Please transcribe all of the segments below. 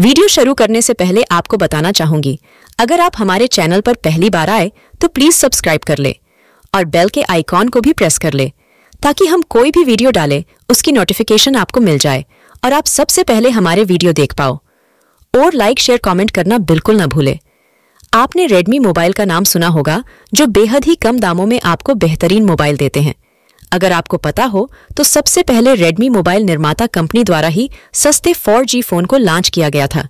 video शुरू करने से पहले आपको बताना चाहूंगी अगर आप हमारे चैनल पर पहली बार आए तो प्लीज सब्सक्राइब कर ले और बेल के आइकॉन को भी प्रेस कर ले ताकि हम कोई भी वीडियो डालें उसकी नोटिफिकेशन आपको मिल जाए और आप सबसे पहले हमारे वीडियो देख पाओ और लाइक शेयर कमेंट करना बिल्कुल ना भूले आपने रेडमी मोबाइल का नाम सुना होगा जो बेहद ही कम दामों में आपको बेहतरीन मोबाइल देते हैं अगर आपको पता हो तो सबसे पहले रेडमी मोबाइल निर्माता कंपनी द्वारा ही सस्ते 4G फोन को लॉन्च किया गया था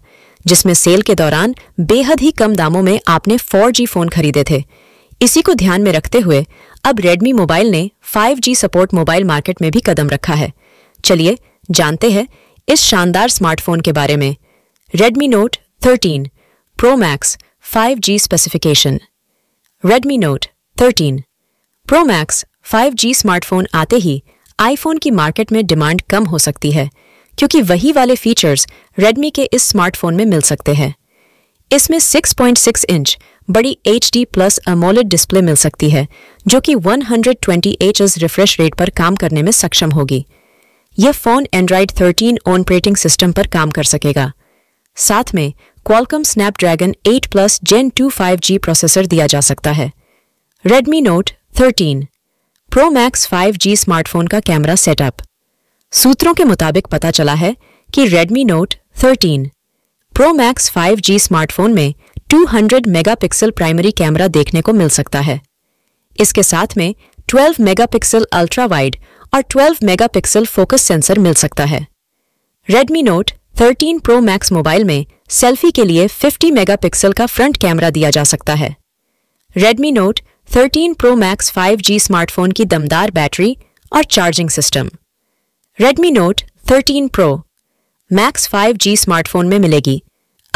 जिसमें सेल के दौरान बेहद ही कम दामों में आपने 4G फोन खरीदे थे इसी को ध्यान में रखते हुए अब रेडमी मोबाइल ने 5G सपोर्ट मोबाइल मार्केट में भी कदम रखा है चलिए जानते हैं इस शानदार स्मार्टफोन के बारे में Redmi note 13 Pro Max 5G specification Redmi note 13 Pro Max 5G smartphone आते ही आईफोन की मार्केट में डिमांड कम हो सकती है क्योंकि वही वाले फीचर्स रेडमी के इस स्मार्टफोन में मिल सकते हैं इसमें 6.6 इंच बड़ी H D plus AMOLED display मिल सकती है जो कि 120 हंड्रेड रिफ्रेश रेट पर काम करने में सक्षम होगी यह phone Android 13 on operating system पर काम कर सकेगा साथ में Qualcomm Snapdragon 8 plus Gen two five G processor दिया जा सकता है Redmi note 13 pro max 5G smartphone का कैमरा सेटअप सूत्रों के मुताबिक पता चला है कि Redmi Note 13 max five 5G smartphone में 200 मेगापिक्सल प्राइमरी कैमरा देखने को मिल सकता है इसके साथ में 12 मेगापिक्सल अल्ट्रा वाइड और 12 मेगापिक्सल फोकस सेंसर मिल सकता है Redmi Note 13 Pro Max mobile में सेल्फी के लिए 50 मेगापिक्सल का फ्रंट कैमरा दिया जा सकता है Redmi Note 13 Pro Max 5G smartphone की दमदार बैटरी और charging system Redmi Note 13 Pro Max 5G smartphone में मिलेगी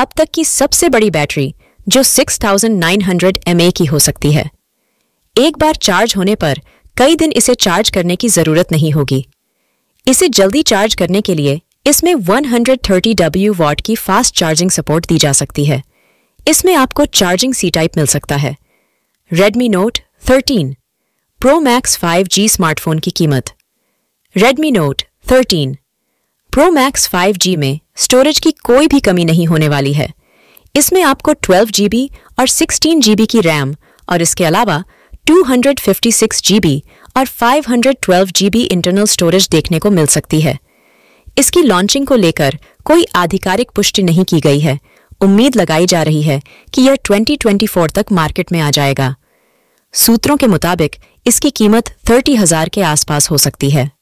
अब तक की सबसे बड़ी बैटरी जो 6900 mAh की हो सकती है एक बार चार्ज होने पर कई दिन इसे चार्ज करने की जरूरत नहीं होगी इसे जल्दी चार्ज करने के लिए इसमें थर्टी डब्ल्यू वॉट की फास्ट चार्जिंग सपोर्ट दी जा सकती है इसमें आपको चार्जिंग सी टाइप मिल सकता है Redmi Note 13 Pro Max 5G smartphone की कीमत Redmi Note 13 Pro Max 5G में स्टोरेज की कोई भी कमी नहीं होने वाली है इसमें आपको 12GB और 16GB की रैम और इसके अलावा 256GB और 512GB इंटरनल स्टोरेज देखने को मिल सकती है इसकी लॉन्चिंग को लेकर कोई आधिकारिक पुष्टि नहीं की गई है उम्मीद लगाई जा रही है कि यह 2024 तक मार्केट में आ जाएगा सूत्रों के मुताबिक इसकी कीमत थर्टी हजार के आसपास हो सकती है